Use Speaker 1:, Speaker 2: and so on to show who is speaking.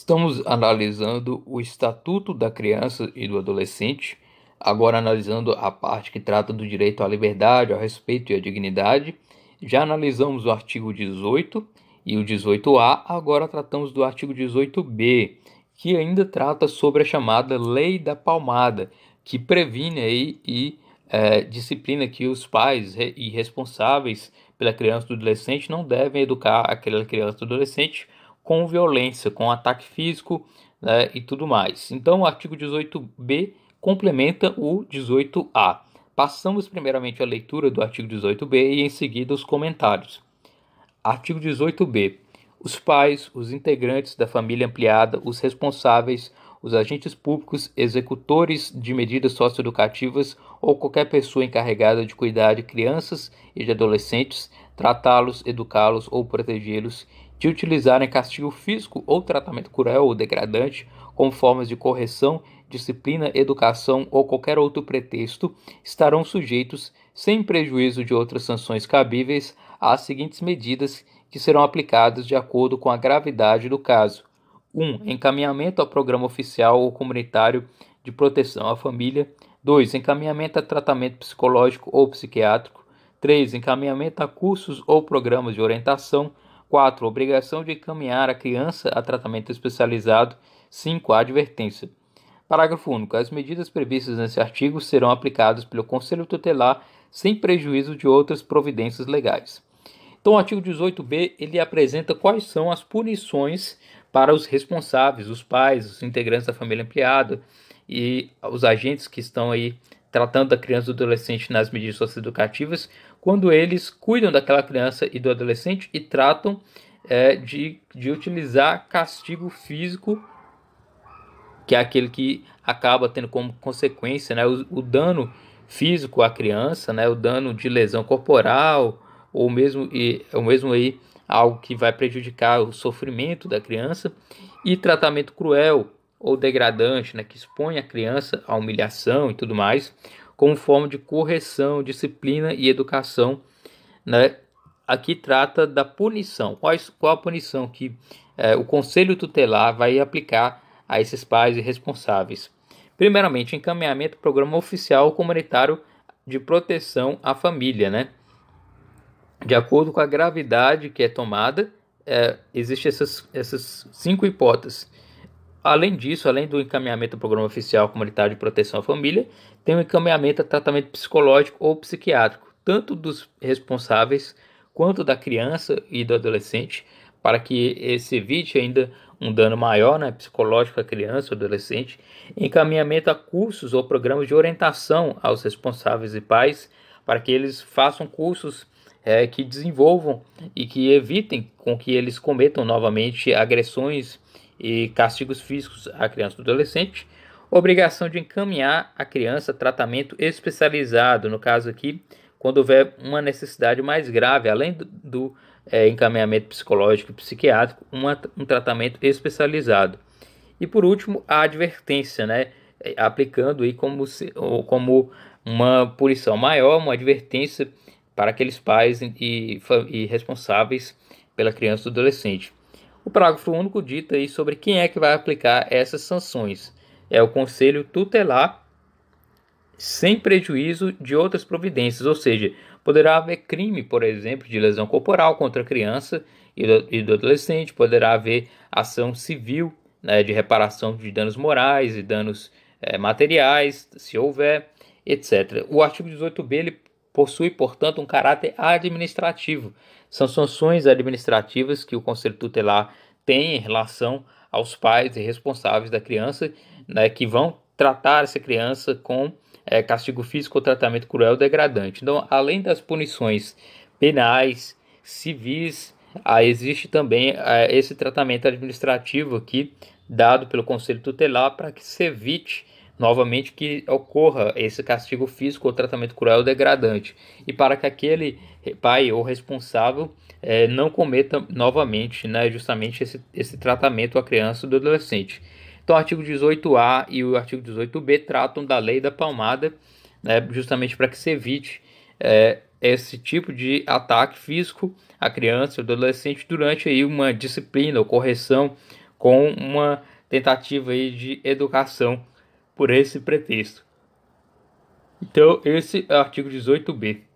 Speaker 1: Estamos analisando o Estatuto da Criança e do Adolescente, agora analisando a parte que trata do direito à liberdade, ao respeito e à dignidade. Já analisamos o artigo 18 e o 18A, agora tratamos do artigo 18B, que ainda trata sobre a chamada Lei da Palmada, que previne aí e é, disciplina que os pais e responsáveis pela criança e do adolescente não devem educar aquela criança e adolescente com violência, com ataque físico né, e tudo mais. Então, o artigo 18b complementa o 18a. Passamos primeiramente a leitura do artigo 18b e em seguida os comentários. Artigo 18b. Os pais, os integrantes da família ampliada, os responsáveis, os agentes públicos, executores de medidas socioeducativas ou qualquer pessoa encarregada de cuidar de crianças e de adolescentes, tratá-los, educá-los ou protegê-los de utilizarem castigo físico ou tratamento cruel ou degradante como formas de correção, disciplina, educação ou qualquer outro pretexto, estarão sujeitos, sem prejuízo de outras sanções cabíveis, às seguintes medidas que serão aplicadas de acordo com a gravidade do caso: 1. Um, encaminhamento ao programa oficial ou comunitário de proteção à família. 2. Encaminhamento a tratamento psicológico ou psiquiátrico. 3. Encaminhamento a cursos ou programas de orientação. 4. Obrigação de encaminhar a criança a tratamento especializado. 5. Advertência. Parágrafo único. As medidas previstas nesse artigo serão aplicadas pelo Conselho Tutelar sem prejuízo de outras providências legais. Então, o artigo 18b ele apresenta quais são as punições para os responsáveis, os pais, os integrantes da família ampliada e os agentes que estão aí tratando da criança e do adolescente nas medidas socioeducativas, quando eles cuidam daquela criança e do adolescente e tratam é, de, de utilizar castigo físico, que é aquele que acaba tendo como consequência né, o, o dano físico à criança, né, o dano de lesão corporal, ou mesmo, e, ou mesmo aí, algo que vai prejudicar o sofrimento da criança, e tratamento cruel, ou degradante, né, que expõe a criança à humilhação e tudo mais, como forma de correção, disciplina e educação, né? Aqui trata da punição. Quais, qual a punição que é, o Conselho Tutelar vai aplicar a esses pais irresponsáveis? Primeiramente, encaminhamento do Programa Oficial Comunitário de Proteção à Família, né? De acordo com a gravidade que é tomada, eh, existem essas, essas cinco hipóteses Além disso, além do encaminhamento ao Programa Oficial Comunitário de Proteção à Família, tem o um encaminhamento a tratamento psicológico ou psiquiátrico, tanto dos responsáveis quanto da criança e do adolescente, para que se evite ainda um dano maior né, psicológico à criança ou adolescente, encaminhamento a cursos ou programas de orientação aos responsáveis e pais, para que eles façam cursos é, que desenvolvam e que evitem com que eles cometam novamente agressões e castigos físicos à criança e adolescente, obrigação de encaminhar a criança tratamento especializado, no caso aqui, quando houver uma necessidade mais grave, além do, do é, encaminhamento psicológico e psiquiátrico, uma, um tratamento especializado. E por último, a advertência, né? É, aplicando aí como, se, como uma punição maior, uma advertência para aqueles pais e, e responsáveis pela criança e adolescente. O parágrafo único dita aí sobre quem é que vai aplicar essas sanções. É o Conselho Tutelar, sem prejuízo de outras providências, ou seja, poderá haver crime, por exemplo, de lesão corporal contra a criança e do, e do adolescente, poderá haver ação civil né, de reparação de danos morais e danos é, materiais, se houver, etc. O artigo 18b ele possui, portanto, um caráter administrativo. São sanções administrativas que o Conselho Tutelar tem em relação aos pais e responsáveis da criança, né, que vão tratar essa criança com é, castigo físico ou tratamento cruel ou degradante. Então, além das punições penais, civis, ah, existe também ah, esse tratamento administrativo aqui dado pelo Conselho Tutelar para que se evite novamente que ocorra esse castigo físico ou tratamento cruel ou degradante, e para que aquele pai ou responsável é, não cometa novamente né, justamente esse, esse tratamento à criança ou do adolescente. Então, o artigo 18A e o artigo 18B tratam da lei da palmada, né, justamente para que se evite é, esse tipo de ataque físico à criança ou adolescente durante aí, uma disciplina ou correção com uma tentativa aí, de educação por esse pretexto. Então, esse é o artigo 18b.